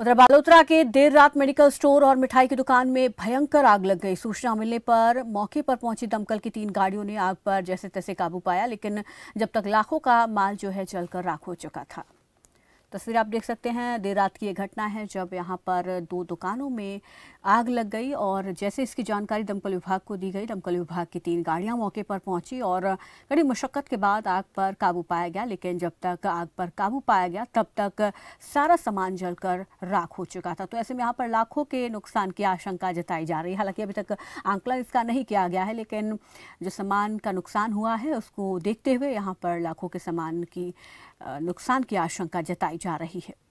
उधर बालोतरा के देर रात मेडिकल स्टोर और मिठाई की दुकान में भयंकर आग लग गई सूचना मिलने पर मौके पर पहुंची दमकल की तीन गाड़ियों ने आग पर जैसे तैसे काबू पाया लेकिन जब तक लाखों का माल जो है जलकर राख हो चुका था तस्वीर आप देख सकते हैं देर रात की ये घटना है जब यहाँ पर दो दुकानों में आग लग गई और जैसे इसकी जानकारी दमकल विभाग को दी गई दमकल विभाग की तीन गाड़ियाँ मौके पर पहुंची और कड़ी मुशक्क़त के बाद आग पर काबू पाया गया लेकिन जब तक आग पर काबू पाया गया तब तक सारा सामान जलकर राख हो चुका था तो ऐसे में यहाँ पर लाखों के नुकसान की आशंका जताई जा रही है हालांकि अभी तक आंकलन इसका नहीं किया गया है लेकिन जो सामान का नुकसान हुआ है उसको देखते हुए यहाँ पर लाखों के सामान की नुकसान की आशंका जताई जा रही है